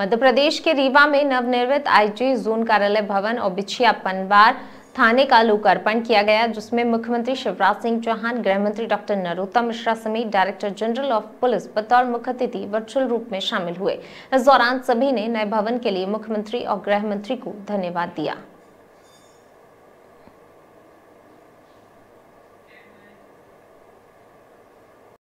मध्य प्रदेश के रीवा में नवनिर्मित आईजी जोन कार्यालय भवन और बिछिया पनवार थाने का लोकार्पण किया गया जिसमें मुख्यमंत्री शिवराज सिंह चौहान गृह मंत्री डॉक्टर नरोत्तम मिश्रा समेत डायरेक्टर जनरल ऑफ पुलिस बतौर मुख्य अतिथि वर्चुअल रूप में शामिल हुए इस दौरान सभी ने नए भवन के लिए मुख्यमंत्री और गृह मंत्री को धन्यवाद दिया